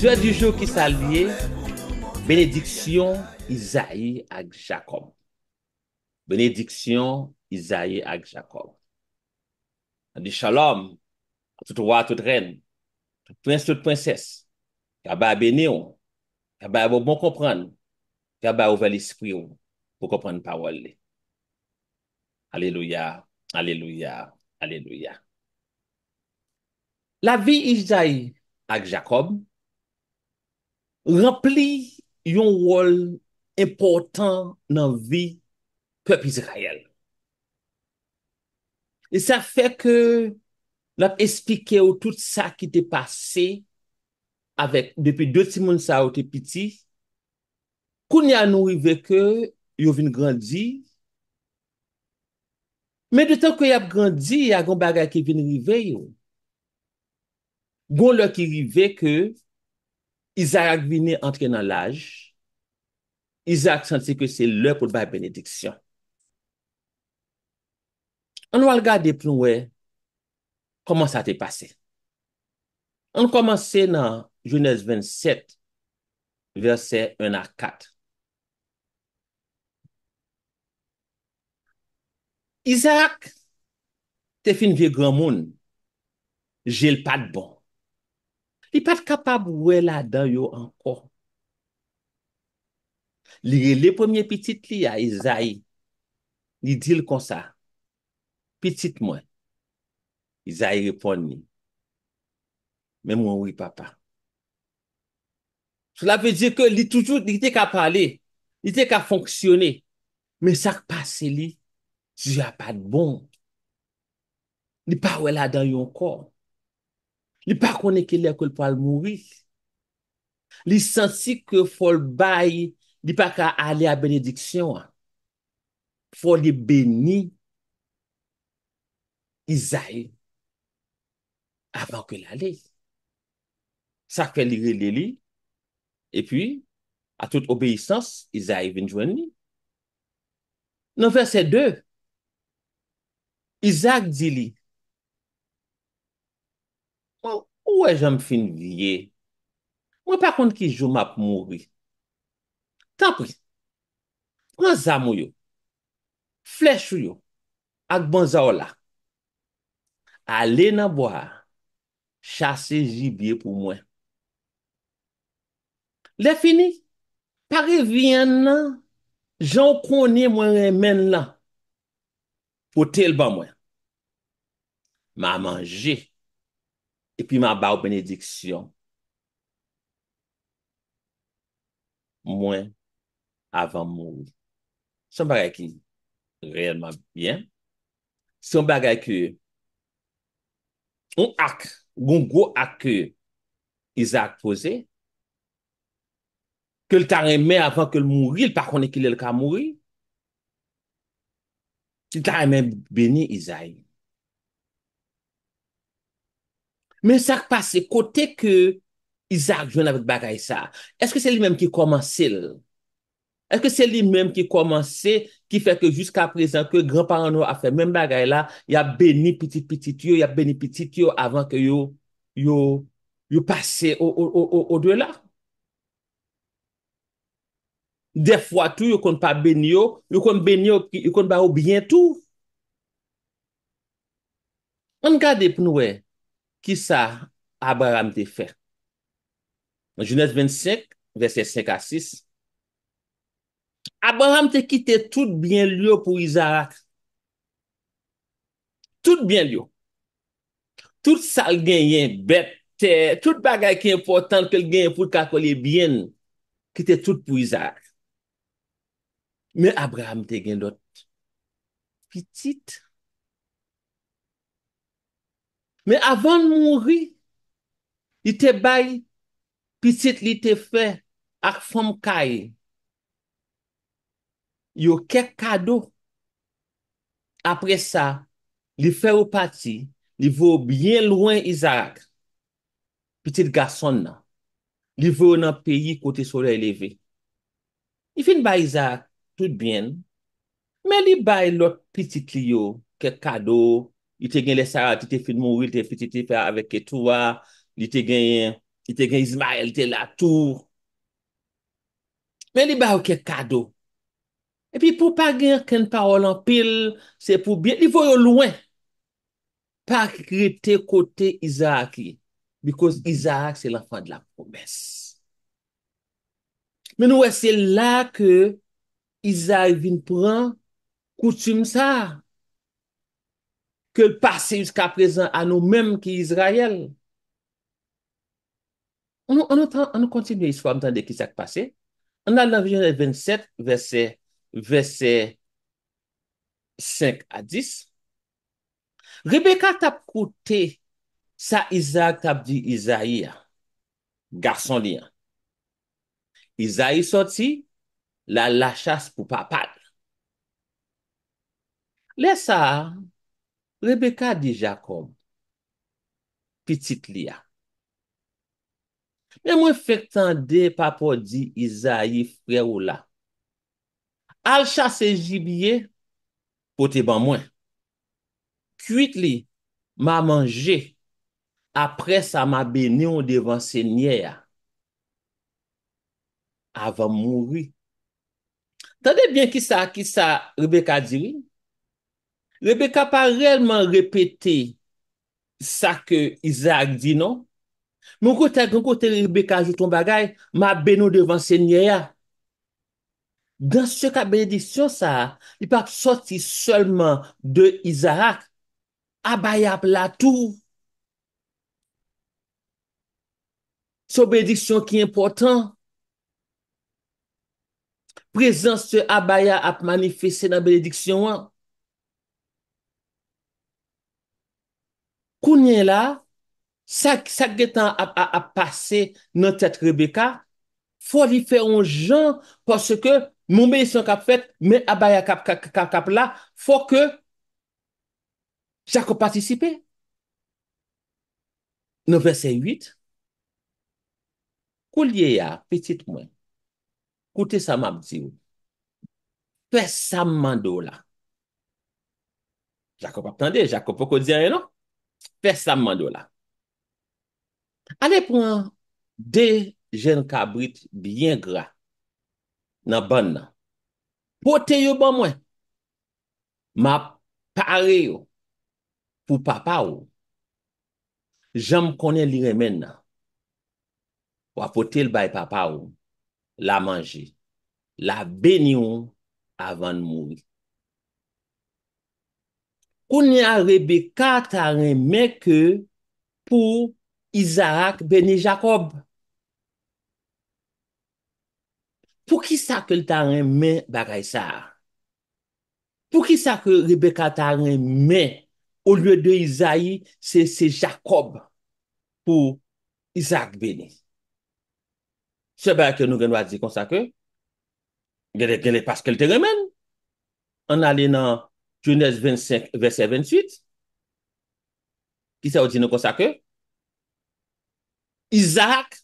du jour qui s'allie, bénédiction Isaïe avec Jacob. bénédiction Isaïe avec Jacob. en shalom shalom, tout roi, tout reine, tout prince, tout princesse, kaba va ou, kaba a bon comprenne. comprendre qui vel ouvert l'esprit pour comprendre la parole, alléluia, alléluia, alléluia. La vie Isaïe avec Jacob, rempli yon wol impotant nan vi pep Izrayel. E sa fe ke l ap espike ou tout sa ki te pase depi 2 timoun sa ou te piti koun yon nou rive ke yon vin grandi men de tan kwen yon ap grandi yon agon bagay ki vin rive yon goun lor ki rive ke Isaac vine antre nan laj. Isaac sante se ke se lè kou dbay benediksyon. An walgade plouè, koman sa te pase? An koman se nan jounèz 27, verse 1 a 4. Isaac te fin vie gran moun, jel pat bon. Li pat kapab wè la dan yo an or. Li le pòmye pitit li a, Izae, li dil konsa, pitit mwen, Izae repon mi, men mwen wè papa. Sola ve di ke li toujou, li te ka pale, li te ka fonksyone, men sak pase li, di ya pat bon. Li pa wè la dan yo an or. li pa konen ke li akol pa al mouwi. Li sensi ke fol bayi, li pa ka ale a benediksyon. Fol li beni, Izae, avan ke lale. Sakwe li li li e li, epi, a tout obeysans, Izae vinjwen li. Non verse 2, Izae di li, wè jèm fin vie, mwen pa kont ki jou map mouvi. Tampri, an zamou yo, flechou yo, ak ban zaw la, ale nan bo a, chase ji biye pou mwen. Le fini, pari vyen nan, jèm konye mwen men lan, pote l ban mwen. Maman jè, Epi man ba ou benediksyon. Mwen avan moun. Son bagay ki reyman byen. Son bagay ki ou ak, ou ou ak Isaac pose. Ke l taren men avan ke l moun ri, l pa konen ki l el ka moun ri. Si taren men beni Isaac. Men sa k pase kote ke Isaac jwen avet bagay sa. Eske se li menm ki komanse? Eske se li menm ki komanse ki feke jusqu aprezen ke granparen nou a fe menm bagay la ya beni pitit pitit yo, ya beni pitit yo avan ke yo yo pase o do la. De fwa tou yo kon pa beni yo, yo kon beni yo yo kon ba ou bientou. Angade pou nou wey. Ki sa Abraham te fè? Mwen jounet 25, verset 5 a 6. Abraham te kite tout bien liyo pou Izarak. Tout bien liyo. Tout sal gen yen bete. Tout bagay ki important kel gen yon foute kakole bien. Kite tout pou Izarak. Men Abraham te gen dot. Petite. Men avan moun ri, li te bay, pitit li te fe ak fom ka e. Yo kek kado. Apre sa, li fe ou pati, li vou bien lwen izak. Pitit gason nan. Li vou nan peyi kote sore leve. I fin bay izak, tout bien. Men li bay lot pitit li yo, kek kado ou. li te gen lè sarat, li te fin mou, li te fin titi pè avè kè touwa, li te gen, li te gen Ismael, li te gen la tou. Men li bè wè kè kado. E pi pou pa gen ken parol an pil, se pou biè, li vò yo lwen. Pa kri te kote Isaaci. Bikos Isaac se l'enfant de la promès. Men wè se la ke Isaac vin pran koutume sa. ke l'passe yus ka prezen an nou menm ki Izrael. An nou kontinuye iswa an nou tende ki sak passe. An nan la vijan lè 27, verse 5 a 10. Rebecca tap koute sa Isaac tap di Isaiah. Garson liyan. Isaiah soti la lachas pou papal. Lè sa, Rebeka di Jakob, pitit li ya. Men mwen fek tan de papo di Isa yi fre ou la. Alcha se jibye, pote ban mwen. Kuit li, ma manje, apre sa ma bene ou devan se nye ya. Avan moun ri. Tande bien ki sa, ki sa, Rebeka diri, Rebeka pa rellman repete sa ke Isaac di non. Mwen kote rebeka jiton bagay, ma beno devan senye ya. Dans se ka benediksyon sa, li pa ap soti selman de Isaac. Ah, abaya ap la tou. Se o benediksyon ki important. Prezans se abaya ap manifese nan benediksyon an. Kounye la, sak getan ap pase nan tet Rebecca, fwo li fe yon jan, pwoske mounbe yon kap fet, men abaya kap la, fwo ke Jacob patisipe. Nou ve se yit, kou liye ya, petit mwen, koute sa mabdi ou, pe sa mando la. Jacob ap tande, Jacob foko diye yon nou, Fes sa mman do la. Ale pran de jen kabrit byen gra nan ban nan. Pote yo ban mwen. Ma pare yo pou papa ou. Jam konen li remen nan. Wapote l bay papa ou. La manje. La beni ou avan mouni. konye a Rebecca ta reme ke pou Isaac, Benny, Jacob. Pou ki sa ke lta reme bagay sa? Pou ki sa ke Rebecca ta reme ou lwe de Isaiah, se se Jacob pou Isaac, Benny. Se ba ke nou genwa di konsa ke, genet genet paske lte remen, an alen an Jounès 25, verset 28, ki sa ou di nou konsa ke, Isaac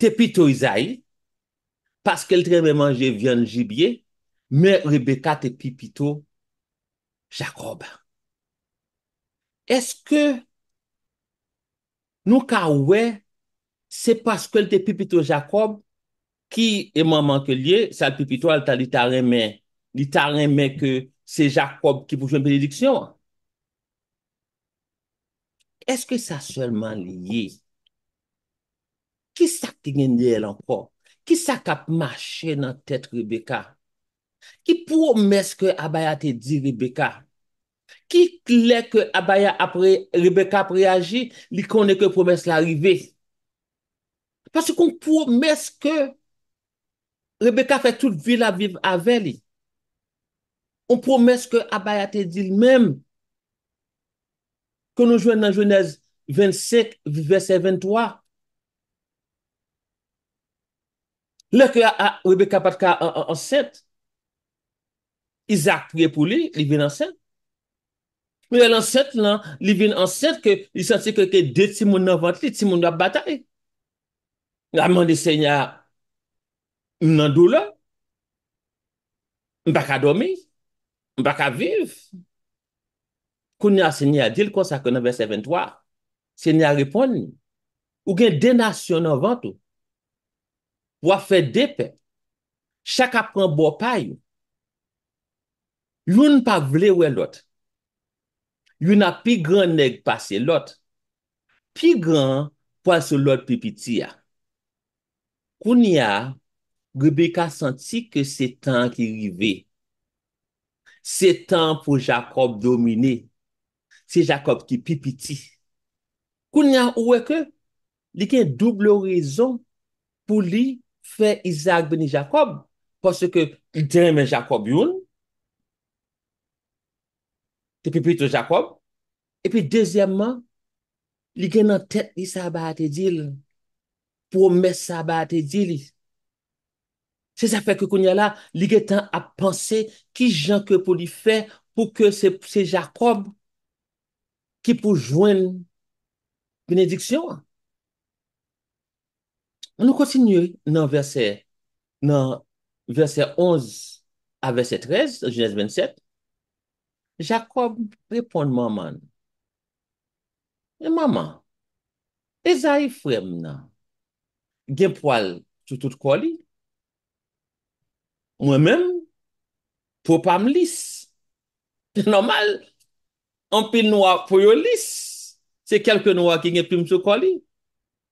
te pito Izaï, paske l tremen manje vyan jibye, me Rebecca te pipito Jacob. Eske nou ka ouwe, se paske l te pipito Jacob, ki e man manke liye, sa pipito al tali ta reme, li ta reme ke se Jacob ki pou fwen pe dediksyon. Eske sa selman li ye? Ki sa ke genye lankon? Ki sa kap mache nan tèt Rebecca? Ki pou meske Abaya te di Rebecca? Ki klek Abaya apre Rebecca preagi li konen ke promes la rive? Paske kon pou meske Rebecca fè tout vilaviv avè li. On promes ke Abayate di l mèm ke nou jwen nan jwenez 25 verset 23. Lè ke a Rebecca Patka anset, isak kwe pou li, li vin anset. Li vin anset lan, li vin anset ke li sansi ke ke deti moun nan vantli, titi moun nan batay. Amande senya nan doula, baka domi, Mbak aviv. Kounia se ni a dil kon sa konan verset 23. Se ni a ripon ni. Ou gen denasyon nan vantou. Ou a fe dep. Chaka pran bo payou. Yon pa vle we lot. Yon a pi gran neg pase lot. Pi gran pase lot pipiti ya. Kounia, Gbeka santi ke se tan ki rivey. Se tan pou Jakob domine, se Jakob ki pipiti. Kou nyan ouweke, li ken double rezon pou li fe Isaac beni Jakob. Pase ke li ten men Jakob yon, te pipito Jakob. E pi dezemman, li ken nan tet li sabate dil, pou me sabate dil li. Se se fè kè koun ya la, li gè tan ap pansè ki jan kè pou li fè pou kè se Jakob ki pou jwen benediksyon. An nou kontinuy nan verse 11 a verse 13, jenèz 27, Jakob repon maman. E maman, e zay fèm nan, gen pwal toutout koli. Mwen menm, pou pa m lis. Normal, an pi noua pou yo lis. Se kelpe noua ki nye pim sou koli.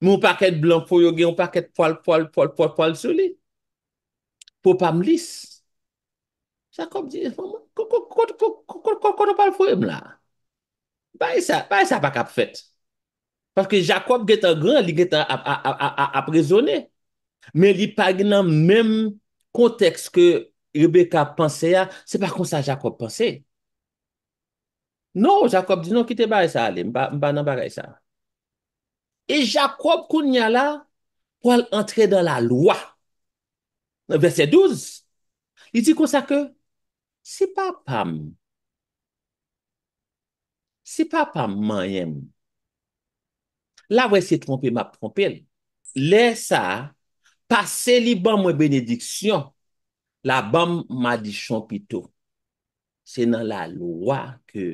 Mwen pa ket blan pou yo gen, mwen pa ket fol, fol, fol, fol, fol sou li. Pou pa m lis. Jacob di, konon pa l foy m la. Bay sa, bay sa pa kap fet. Paske Jacob get an gran, li get aprezone. Men li pag nan menm, konteks ke Rebeka panse ya, se pa kon sa Jacob panse. Non, Jacob di, non ki te ba e sa ale, mba nan ba re e sa. E Jacob kon nye la, pou al entre dan la lwa. Verset 12, i di kon sa ke, se pa pam, se pa pam man yem. La wè se trompè ma prompè, le sa, Pase li ban mwen benediksyon, la ban ma di chon pito. Se nan la lwa ke,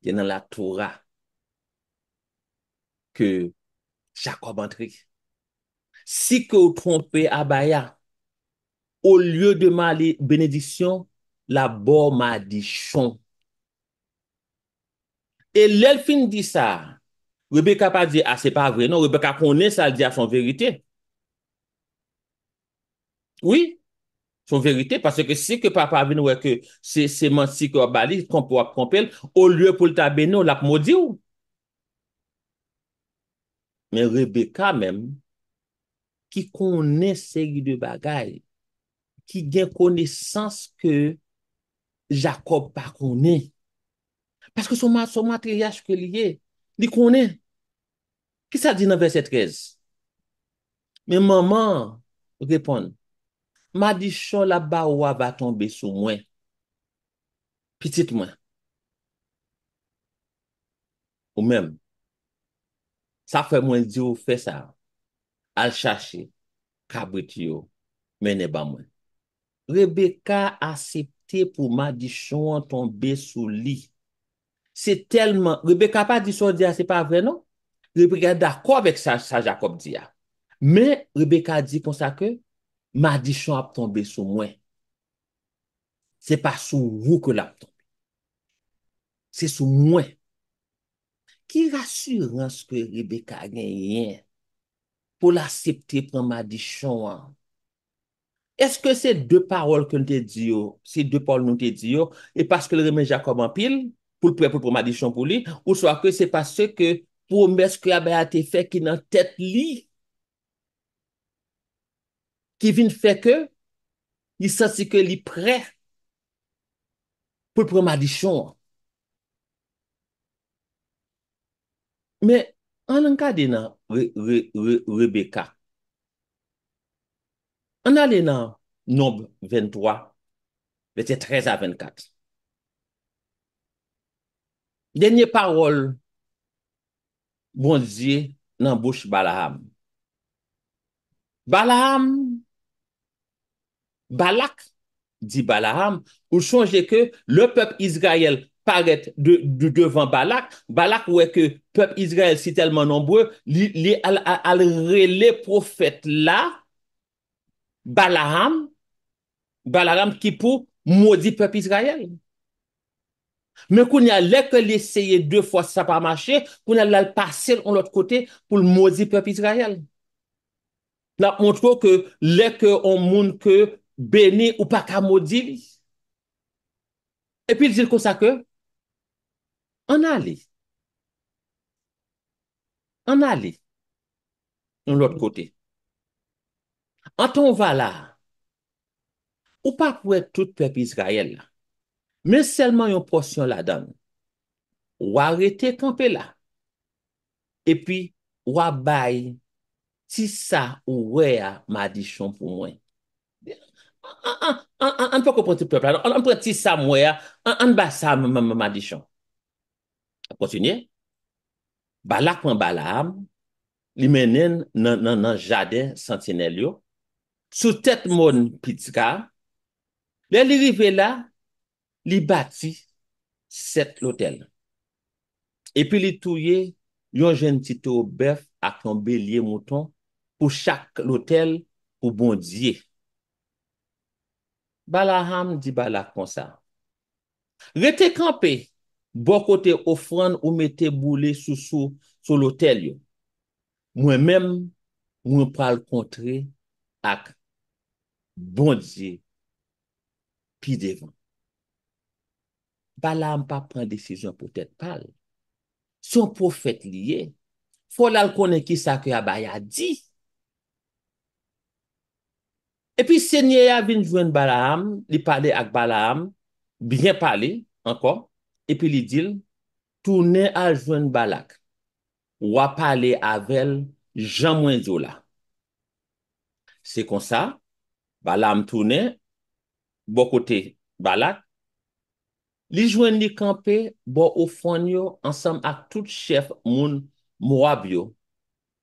se nan la tora, ke chakwa ban tri. Si ke ou trompe abaya, ou lye de man li benediksyon, la ban ma di chon. E lèl fin di sa, Rebecca pa di, a ah, se pa vre, non, Rebecca konen sa li di a son verite. Oui, son verite, parce que si que papa a venu ouè que seman si kwa bali, kompo ak kompel, ou lue pou lta beno, lak modi ou. Men Rebeka men, ki kone seri de bagay, ki gen kone sens ke Jacob pa kone, parce que son matriyaj ke liye, di kone. Ki sa di nan verset 13? Men maman repon, Ma di chon la ba ou a va tombe sou mwen. Petit mwen. Ou mwen. Sa fè mwen di ou fè sa. Al chache. Kabre ti ou. Mwen e ba mwen. Rebeka a septe pou ma di chon tombe sou li. Se telman. Rebeka pa di chon di a se pa vre non. Rebeka da kwa vek sa Jacob di a. Men Rebeka di konsa ke. Mwen. Ma di chan ap tombe sou mwen. Se pa sou wou ke la ap tombe. Se sou mwen. Ki rasyurans ke Rebecca gen yen pou la septe pran ma di chan an. Eske se de parol ke nou te di yo, se de parol nou te di yo, e paske le remen Jacob an pil, pou l'prep pou pran ma di chan pou li, ou swa ke se pa se ke pou mesk ya be a te fe ki nan tet li, Ki vin feke li sase ke li pre pou prema di chon. Me an an kade nan Rebecca, an ale nan Nob 23, vete 13 a 24. Denye parol bon zye nan bouch Balaham. Balaham, Balak, di Balaham, ou chonje ke le pep Izrael paret de devan Balak, Balak ou e ke pep Izrael si telman nombre, li alre le profet la, Balaham, Balaham ki pou mwodi pep Izrael. Men koun ya le ke li seye de fwa sa pa mache, koun ya la pasil an lot kote pou mwodi pep Izrael. La mwoto ke le ke on moun ke Beni ou pa kamo di li. E pi di kon sa ke. An ale. An ale. On l'ot kote. An ton va la. Ou pa pou et tout pep Israel la. Men selman yon porsyon la dan. Ou a rete kanpe la. E pi ou a bay. Si sa ou we a madishon pou mwen. An pou konponti pepla, an pou konti sa mweya, an ba sa mman madishan. A konti ni, balakman bala am, li menen nan jade santinelyo, sou tet moun pitika, li li vive la, li bati set lotel. E pi li touye, yon jen titou bef akon belye mouton pou chak lotel pou bondye. Bala ham di bala konsa. Rete kampe, bo kote ofran ou mete boule sou sou sou l'otel yo. Mwen mem, mwen pral kontre ak bondje pi devan. Bala ham pa pren desizyon pou tèt pal. Son profet liye, folal konen ki sakya bayad di, Epi se nye ya vin jwen bala ham, li pade ak bala ham, bine pale, anko, epi li dil, toune al jwen balak, wapale avel jan mwen zola. Se konsa, bala ham toune, bo kote balak, li jwen li kampe, bo ofon yo, ansam ak tout chef moun mwabyo,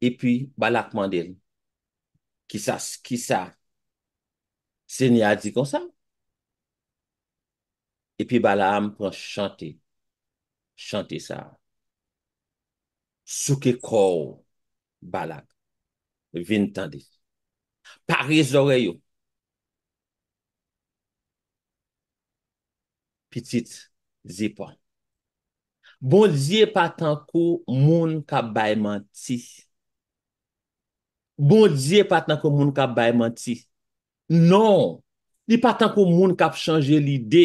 epi balak mandel. Ki sa, ki sa. Se nye a di kon sa. E pi bala am pou chante. Chante sa. Sou ke kou balak. Vin tande. Pari zore yo. Petit zi pon. Bon diye patan kou moun ka bayman ti. Bon diye patan kou moun ka bayman ti. Non, li pa tan pou moun kap chanje li de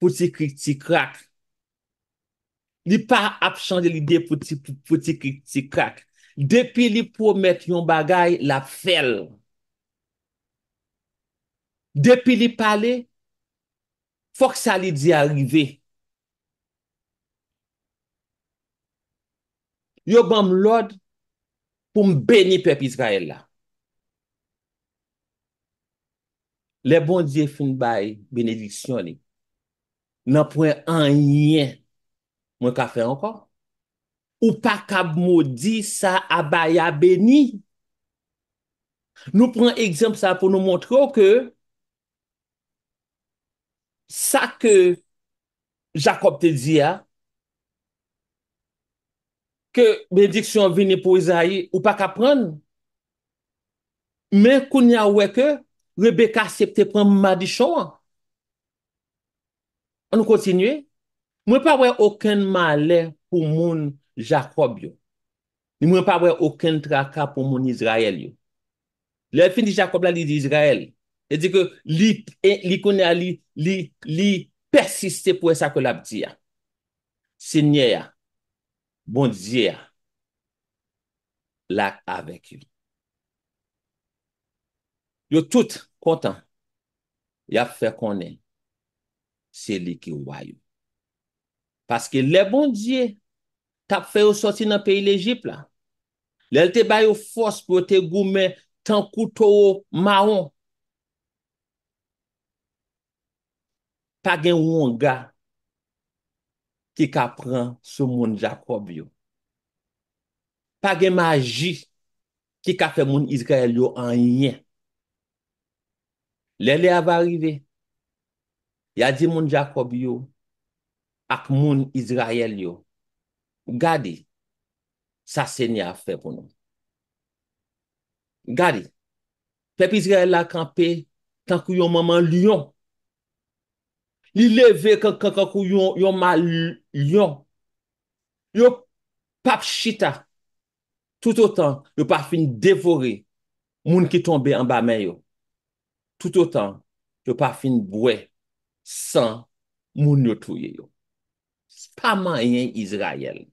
pou ti kriti krak. Li pa ap chanje li de pou ti kriti krak. Depi li pou met yon bagay la fel. Depi li pale, fok sa li di arrive. Yo ban m lode pou m beni pep Israel la. Le bon diye fin baye benediksyon li. Nan pouen an nyen. Mwen ka fe ankon. Ou pa kab modi sa abaya beni. Nou pran ekjemp sa pou nou montre ou ke. Sa ke Jakob te di ya. Ke benediksyon vini pou izayi ou pa kapren. Men koun ya weke. Rebeka septe pran ma di chan. An nou kontinye, mwen pa wè okèn ma lè pou moun Jakob yo. Mwen pa wè okèn traka pou moun Izrael yo. Lè fin di Jakob la li di Izrael. Lè di ke li konè a li, li persiste pou e sa kolab di ya. Se nye bon ya, bon di ya, lak avek yon. yo tout kontan ya fwe konen seli ki wwayo. Paske le bon diye tap fwe yo soti nan peyi l'Egypt la. Le lte bayo fwos pou te goume tanku tou maon. Pagen wonga ki ka pran sou moun Jakob yo. Pagen maji ki ka fwe moun Izrael yo an yen Lele ava rive, yadi moun Jakob yo ak moun Izrael yo. Gade, sa senya fe pou nou. Gade, pep Izrael la kampe tankou yon maman lion. Li leve kankankou yon maman lion. Yon pap chita tout otan yon pap fin devore moun ki tombe an ba men yo. Tout otan, yo pa fin bwe san moun yo touye yo. Pa man yen Yisrael.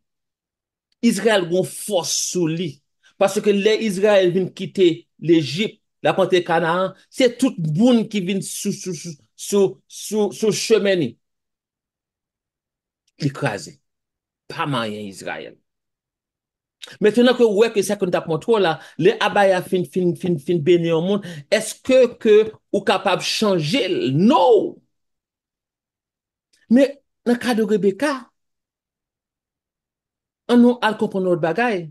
Yisrael gon fos sou li. Paske le Yisrael vin kite l'Egypt, la ponte Kanaan. Se tout moun ki vin sou chemeni. Ikwaze. Pa man yen Yisrael. Mwen fè nan ke wèk e 50.3 la, le abaya fin, fin, fin, fin bèni an moun, eske ke ou kapab chanjil? No! Mwen nan kade Rebecca, an nou al kompon nou bagay.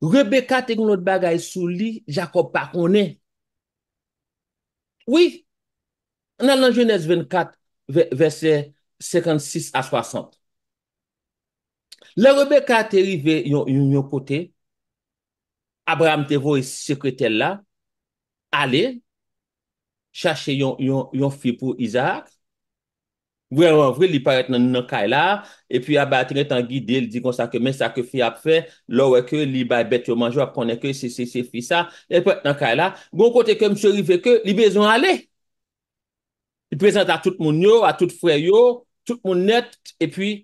Rebecca te kon nou bagay sou li Jacob Bakone. Oui, nan nan Genèse 24, versè 56 a 60. La Rebecca te rive yon yon kote, Abraham te vo yon e sekretel la, ale, chache yon fi pou Isaac, vwe yon vwe, li paret nan kay la, epi a batre tan gide, li di kon sa kemen, sa kefi apre, lo weke li baybet yo manjwa, proneke se se se fi sa, le paret nan kay la, gon kote kem se rive ke, li bezon ale, li prezante a tout moun yo, a tout fwe yo, tout moun net, epi,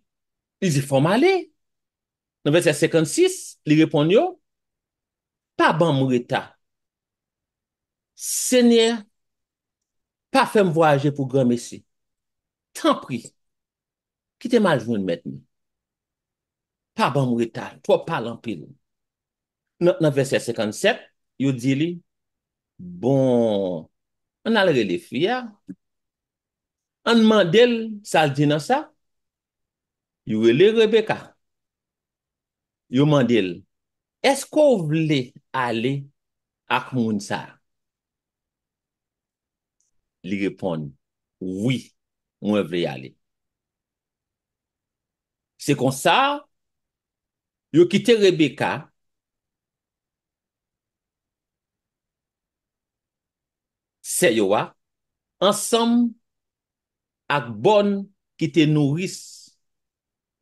li zifon male, Nwese 56, li repon yo, pa ban mweta, senye, pa fe mwaje pou gwa mesi, tan pri, ki te maljoun men, pa ban mweta, to pa lanpil. Nwese 57, yo di li, bon, an alre li fia, an mandel, sa ldi nan sa, yo rele Rebecca, Yo mandel, esko ou vle ale ak moun sa? Li repon, oui, mwen vle ale. Se kon sa, yo kite Rebeka, se yo wa, ansam ak bon kite nouris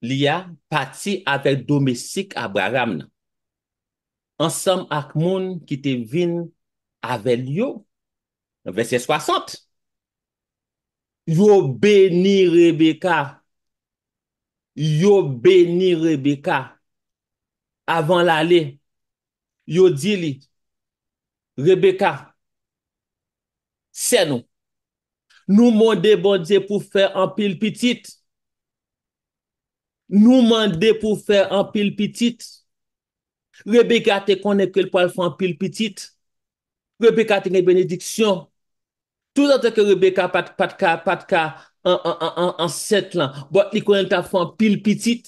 li ya pati avèl domestik Abraham nan. Ansem ak moun ki te vin avèl yo. Vesey 60. Yo beni Rebeka. Yo beni Rebeka. Avan lale, yo dili, Rebeka, sen nou. Nou moun bon debondje pou fè an pil pitit. Nou mande pou fè an pil pitit. Rebeka te konen ke l pou al fè an pil pitit. Rebeka te gen benediksyon. Tou nan te ke Rebeka patka patka an set lan. Bote li konen ta fè an pil pitit.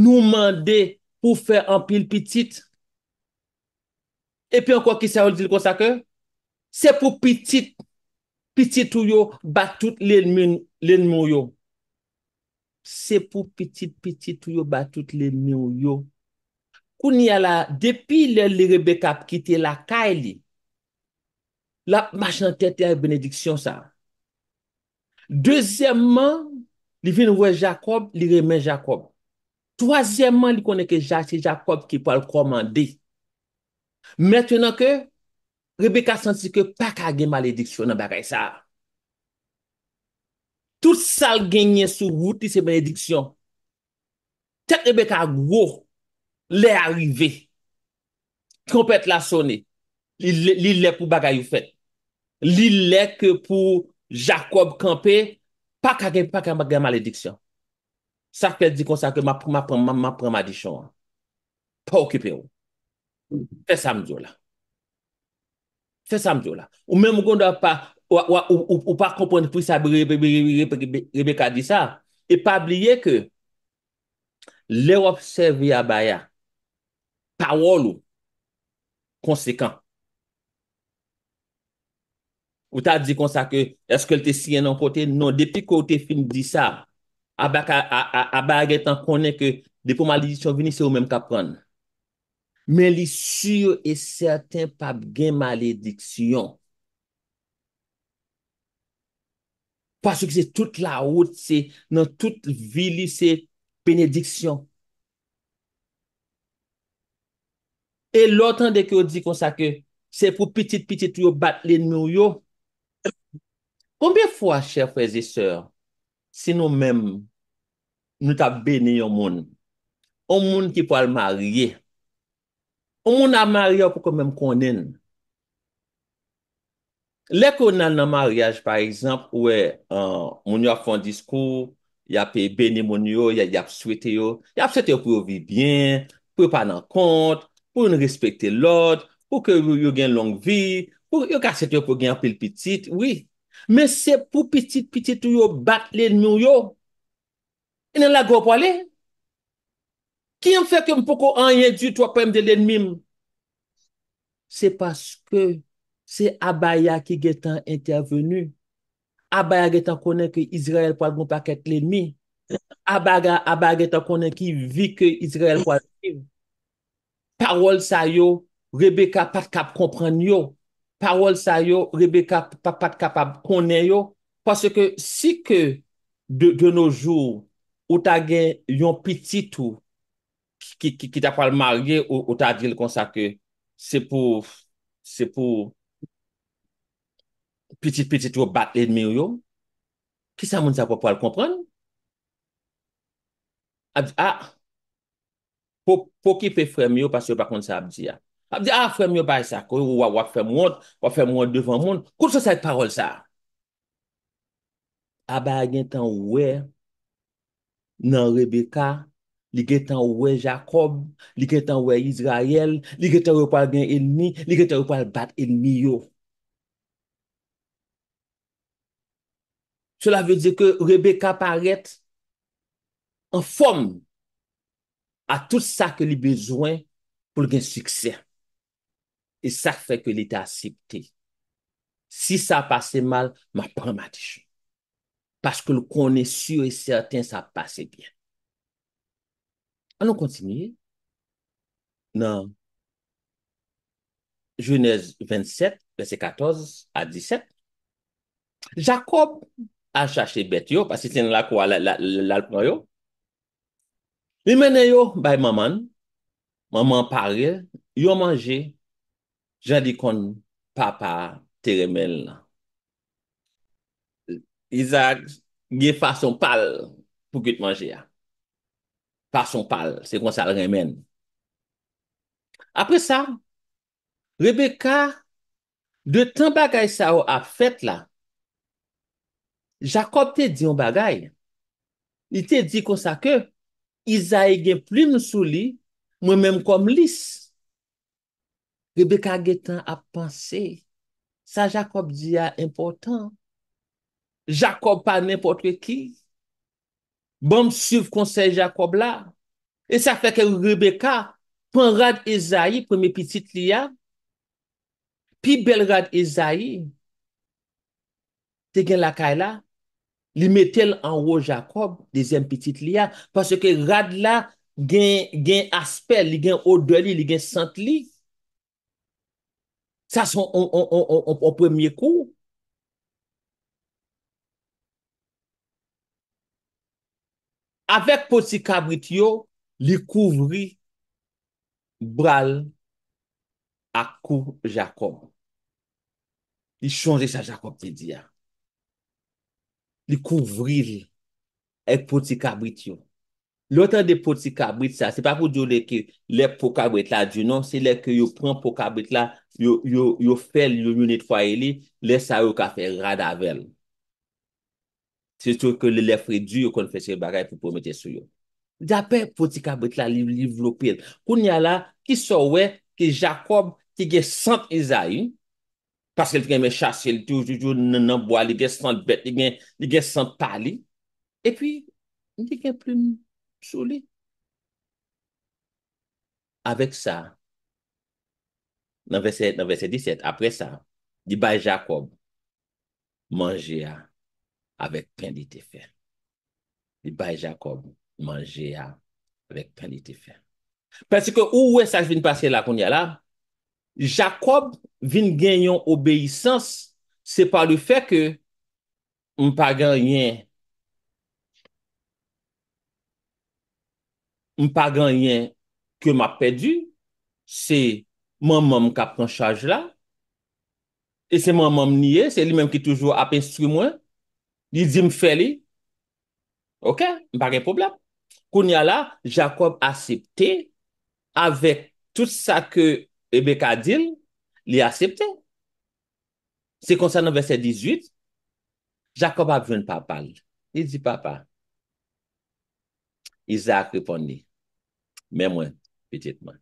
Nou mande pou fè an pil pitit. E pi an kwa ki se hol di l kwa sa ke? Se pou pitit. Pitit ou yo batout l el moun yo. Se pou pitit-pitit ou yo ba tout le mè ou yo. Kou ni ala, depi li Rebecca ap kite la ka li, la machan tete a benediksyon sa. Dezyèmman, li vin wè Jacob, li remè Jacob. Tozyèmman, li konè ke jase Jacob ki po al komande. Mètè nan ke, Rebecca sansi ke pakage malediksyon nan bakay sa. Tout sal genye sou gouti se benediksyon. Tek ebe ka gwo, le arive. Konpèt la sone. Li le pou bagay ou fè. Li le pou Jacob kampe, pa kage malediksyon. Sakle di konsake, ma pren ma di chan. Pa okipe ou. Fè sam diyo la. Fè sam diyo la. Ou mè mou kondwa pa, Ou pa kompon, pou sa Rebecca di sa, e pa abliye ke, lèw apsev yabaya, pawol ou, konsekant. Ou ta di konsa ke, eske lte siyen an kote, non, depi kote fin di sa, abage tan konen ke, depo malediksyon vini, se ou menm kapron. Men li sur e sèten pap gen malediksyon, Paswè ki se tout la wout se nan tout vili se benediksyon. E lotan de ki yo di konsa ke se pou pitit-pitit yo bat len mou yo. Kompye fwa, chèf, fwezi sèr, si nou mèm nou ta bene yon moun. O moun ki po al marye. O moun a marye pou kon mèm konnen. Lèk ou nan nan maryaj, par exemple, ouè, euh, moun yo foun diskou, yo ap pe bene moun yo, yo ap swete yo, yo ap swete yo pou yo vi bien, pou yo pa nan kont, pou yo nè respecte lòd, pou ke yo gen long vi, pou yo kase te yo pou gen apil pitit, oui. Men se pou pitit pitit yo bat lèd moun yo, enè la gòp wale. Ki m fè ke m pou ko anye djit wapèm dè lèd mîm? Se paske Se Abaya ki getan intervenu, Abaya getan konen ki Izrael pou al goun pa ket l'enmi, Abaya getan konen ki vi ke Izrael pou al goun. Parol sa yo, Rebecca pat kap kompren yo. Parol sa yo, Rebecca pat kap konen yo. Paske si ke de nou joun, ou ta gen yon piti tou ki ta pal marye, ou ta dil konsa ke, se pou, se pou, pitit-pitit yo bat lèdmè yo, ki sa moun sa pou ah, pou al komprèn? Abdi, a, pou ki pe frem yo, pas yo pa kon sa abdi ya. Abdi, a, ah, frem yo bay e sa, kou yo wap frem wot, wap frem wot devan moun, kou sa sa et parol sa? Aba gen tan wè, nan Rebecca, li gen tan wè Jacob, li gen tan wè Israel, li gen tan wè pou al gen enmi, li gen tan wè pou al bat enmi yo. Cela veut dire que Rebecca paraite en forme à tout ça qu'elle a besoin pour le gain de succès. Et ça fait que l'état s'est accepté. Si ça a passé mal, ma prene m'a dit je. Parce que le con est sûr et certain que ça a passé bien. Allons continuer. Dans Genèse 27, verset 14 à 17. a chache bet yo, pasi ten la kwa lal pran yo. Yon menen yo, bay maman, maman pare, yon manje, jan di kon, papa, te remen la. Izak, gye fason pal, pou kut manje ya. Fason pal, se kon sal remen. Apre sa, Rebecca, de tan bagay sa yo a fet la, Jakob te di yon bagay. Ni te di konsa ke, Izae gen plim sou li, mwen menm kom lis. Rebeka gen tan ap pansi, sa Jakob di ya impotant. Jakob pa nimpotwe ki. Bon msiv konsen Jakob la. E sa feke rebeka, pon rad Ezae, pwem epi tit li ya, pi bel rad Ezae, te gen lakay la, Li metel anwo Jacob, dezem pitit li a, paske rad la gen asper, li gen odoli, li gen santli. Sa son o premier kou. Awek poti kabrit yo, li kouvri bral akou Jacob. Li chonje sa Jacob pedi a. li kouvril ek poti kabrit yon. Lote de poti kabrit sa, se pa pou diyo leke le po kabrit la diyon, se leke yo pran po kabrit la, yo fel yon unit fwa e li, le sa yo ka fe radavel. Se to ke le lefre diyo konfese bagay pou pwemete sou yon. Di apen poti kabrit la li yivlopil. Koun ya la, ki so we, ki Jakob, ki ge Sant Ezaïm, Paske li gen men chase, li toujou, li gen nanboa, li gen san bet, li gen san pali. E pi, li gen pli souli. Awek sa, nan vese 17, apre sa, li baye Jacob manje ya avek pen li te fe. Li baye Jacob manje ya avek pen li te fe. Pese ke ou wè sa jvin pase la kon ya la, Jacob vin genyon obeysans se pa li fe ke m pa genyen m pa genyen ke m ap pedi se manman m kap kon chaj la e se manman m nye se li menm ki toujou ap instru mwen li di m feli ok, m pa gen problem kon ya la, Jacob asepte avek tout sa ke Ebe Kadil li asepte. Se konsan nan verset 18, Jacob a vwen papal. Li di papa. Isaac repon ni. Men mwen, petitman.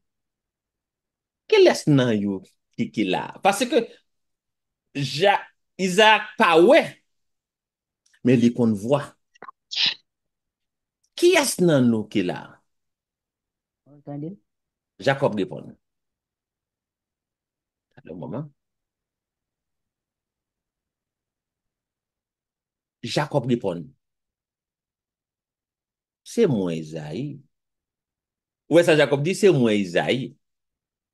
Ki les nan yo ki ki la? Pase ke Isaac pa we. Men li kon vwa. Ki es nan nou ki la? Jacob repon ni. Jacob lipon Se mwen izay Ouwe sa Jacob di se mwen izay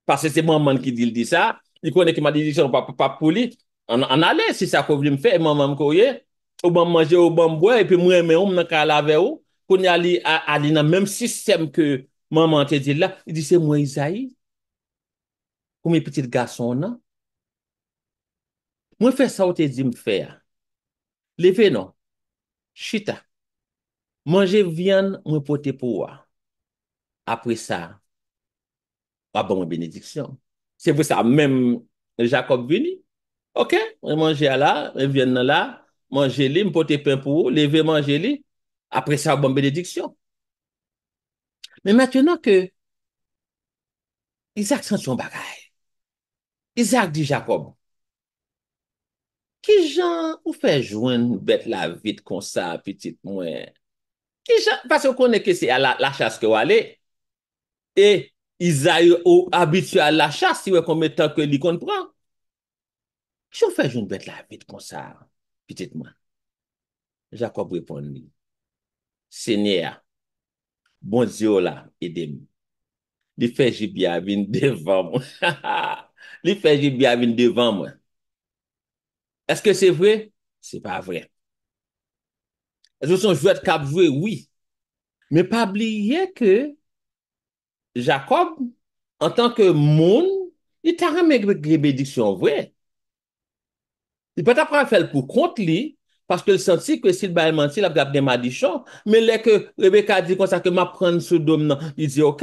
Pase se mwen man ki dil di sa Di konen ki man di di san pa pou li An ale si sa kovli mfe E mwen mwen mkoye Ou mwen manje ou mwen mkoye E pi mwen mwen mwen kala ve ou Kouni ali nan menm sistem Ke mwen mwen te dil la Se mwen izay Si Ou mi pitit gason nan. Mwen fè sa ou te di m fè a. Leve nan. Chita. Mwen jè vyen mwen pote pou a. Apre sa. Mwen ah bon mwen benediksyon. Se fè sa, mwen jacob vini. Ok. Mwen mwen jè a la. Mwen vyen nan la. Mwen jè li. Mwen pote pen pou ou. Leve mwen jè li. Apre sa, mwen benediksyon. Men mwen twen nan ke. I zaksan son bagay. Izak di Jacob, ki jan ou fejwen nou bet la vit kon sa pitit mwen? Ki jan, pas yo konen ki se la chas ke wale, e, izay ou abitye la chas, si we kon metan ke li kon pran, ki jan ou fejwen nou bet la vit kon sa pitit mwen? Jacob repon ni, Senya, bon ziola edem, li fejib ya bin devan mwen. Ha ha ha! li fèj li bi avin devan mwen. Eske se vwe? Se pa vwe. Eske son jwèt kap vwe, wè. Mè pa blie ke, Jacob, an tan ke moun, li taran mè gwe gwe bè diksyon vwe. Li pata pran fè l pou kont li, paske l sensi ke sil bèlman si, la bèlman di chan, mè lè ke lè bè ka di kon sa ke mè pran sou dom nan, li zi ok,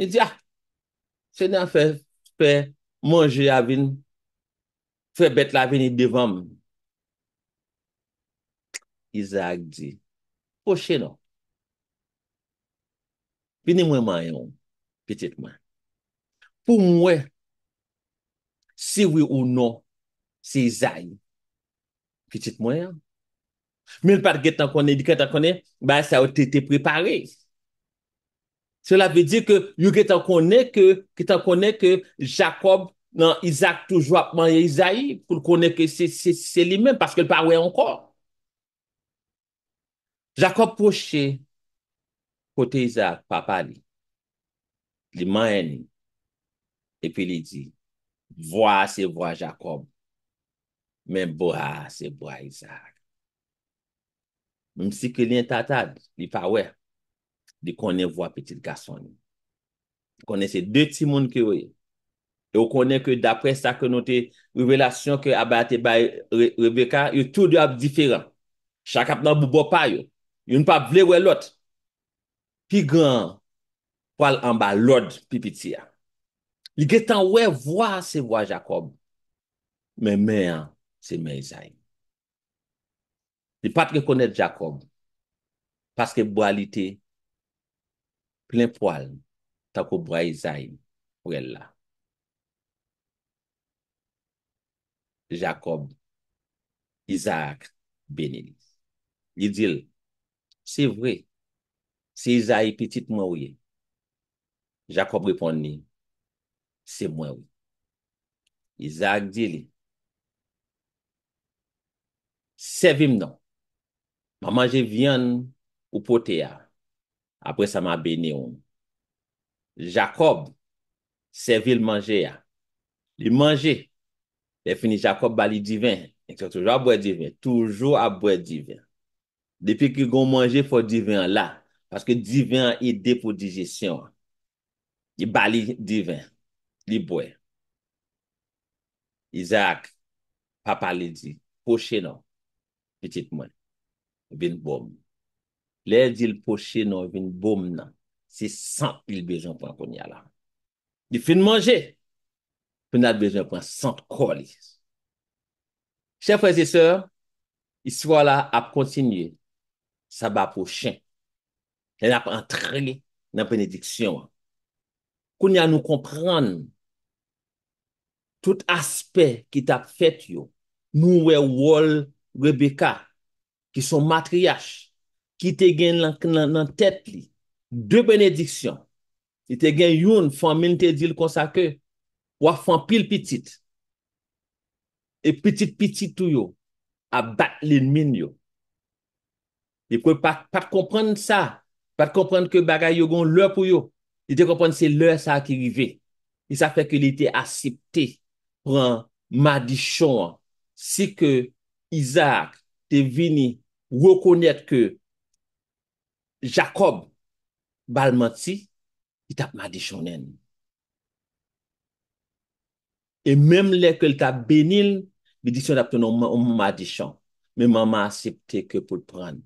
li zi a, ah, se nè a fè, fè, moun jè avin, fè bet la avin i devan moun. Izaak di, poche nou. Bini mwen mayon, pitit mwen. Pou mwen, si wè ou nou, si Izaak, pitit mwen. Mwen pat gè tan konè, di kè tan konè, ba sa wè te te prepare. Sè la vè di kè, yon gè tan konè, kè tan konè, kè Jacob, Nan, Isaac toujwa apman ya Isaib pou l kone ke se li men, paske l pa wey ankor. Jacob poche kote Isaac, papa li. Li man eni. Epe li di, vwa se vwa Jacob, men vwa se vwa Isaac. Monsi ke li entatad, li pa wey, li kone vwa petil gasoni. Kone se de ti moun ki wey, yo konen ke dapre sa konote yu relasyon ke abate ba Rebecca, yu tou di ap diferan. Chak ap nan bubo pa yu. Yu npa vle wè lot. Pi gran pwal anba lot pi piti ya. Li getan wè vwa se vwa Jacob, men men se men zayn. Li patre konen Jacob, paske bwa li te plen pwal tako bwa yi zayn wè l la. Jacob, Isaac, Benelis. Li dil, se vre, se Isaac yi petit mwen wye. Jacob repon ni, se mwen wye. Isaac di li, Se vim nan, ma manje vyan ou pote ya, apre sa ma bene yon. Jacob, se vil manje ya, li manje, Defini Jacob bali divin. Toujou abwe divin. Toujou abwe divin. Depi ki goun manje fò divin la. Paske divin ide pou dijesyon. Di bali divin. Li bwe. Isaac. Papa li di. Poche nan. Petit mwen. Vin bom. Le di l poche nan. Vin bom nan. Se san pil bejon pou an kon ya la. Di fin manje. De. nou nat bezwen pou an sant korlis. Che frèze sèr, iswala ap kontinye, sabap po chen, lè nap antre li nan benediksyon. Koun ya nou kompran, tout aspe ki tap fèt yo, nou wè wol rebeka, ki son matriyash, ki te gen nan tèt li, de benediksyon, te gen yon fòm men te dil konsake, wafan pil pitit, e pitit pitit tou yo, a bat lin min yo. E pou pat, pat kompren sa, pat kompren ke bagay yo gon lè pou yo, e te kompren se lè sa ki rive, e sa feke li te asipte, pran madishon, si ke Isaac te vini wakonet ke Jacob balmati, itap madishonen. E mem le ke l ta benil, bi disyon ap tenon man ou madichan. Men man man asipte ke pou l pran.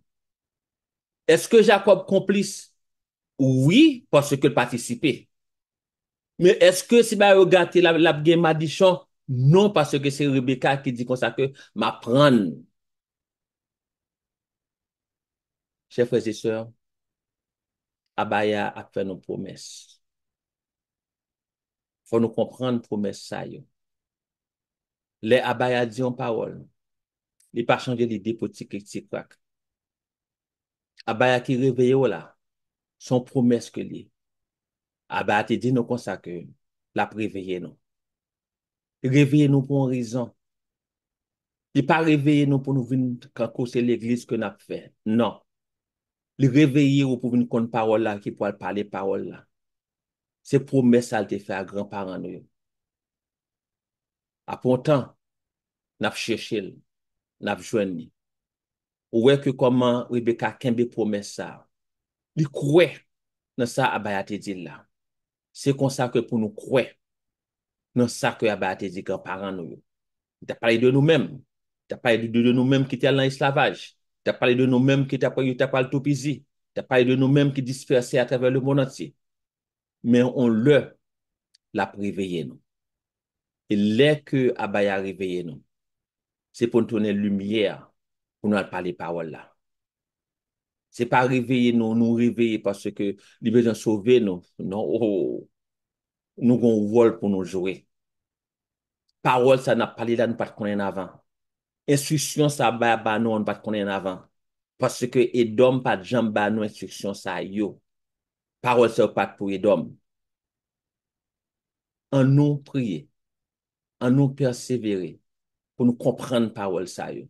Eske Jacob komplis? Ouwi, paske l patisipe. Men eske si ba yo gati la gen madichan? Non, paske se Rebecca ki di konsa ke ma pran. Che frese se, abaya ap tenon promes. Fon nou komprenn promes sa yo. Le abaya di yon parol nou. Li pa chanje li depo ti kritik wak. Abaya ki reveye non. yo la. Son promes ke li. Abaya ti di nou konsak yon. La preveye nou. Li reveye nou pou an rizan. Li pa reveye nou pou nou vin kankouse l'eglis ke nap fe. Non. Li reveye yo pou vin kon parol la ki pou al pale parol la. Se promesa al te fe a gran paran nou yo. A pontan, naf cheshe, naf jwen ni, ouweke koman, ouweke akenbe promesa, li kwe, nan sa abayate di la. Se konsa ke pou nou kwe, nan sa ke abayate di gran paran nou yo. Ta pale de nou men, ta pale de nou men ki tel nan eslavaj, ta pale de nou men ki tapoyou tapal topizi, ta pale de nou men ki disperse atrevel le bonansi, Men on lè la pou riveye nou. E lè ke abaya riveye nou. Se pou nou tonen lumiè pou nou ap pale parol la. Se pa riveye nou, nou riveye parce ke libejan sove nou. Non, oh, nou gon vol pou nou jowe. Parol sa nap pale la nou pat konen avan. Instruksyon sa abaya ba nou an pat konen avan. Parce ke edom pat jan ba nou instruksyon sa yo. Parol sa ou pat pou ye dom. An nou priye. An nou persevere. Po nou komprende parol sa yo.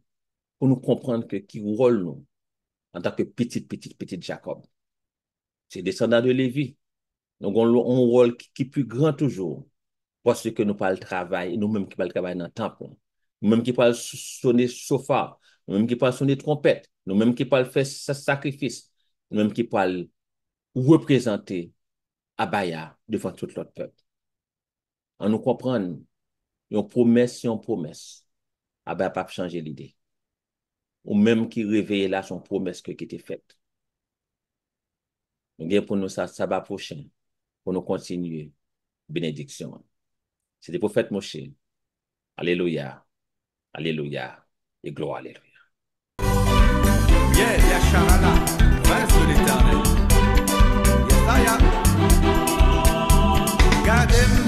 Po nou komprende ki rol nou. An tak ke petit, petit, petit Jacob. Se descendant de Levi. Nongon loun rol ki pi gran toujou. Po se ke nou pal travay. Nou mèm ki pal travay nan tampon. Nou mèm ki pal sone sofa. Nou mèm ki pal sone trompette. Nou mèm ki pal fè sa sakrifis. Nou mèm ki pal... Ou reprezenté Abaya devant tout l'autre peuple An nou kompran Yon promesse yon promesse Abaya pape chanje l'idé Ou mem ki reveye la son promesse Ke ki te fète Mwen gen pou nou sa sabat prochen Pou nou kontinye Benediksyon Se de pou fète Moshé Aleluya Aleluya E glo aleluya Mwen gen pou nou sa sabat prochen I didn't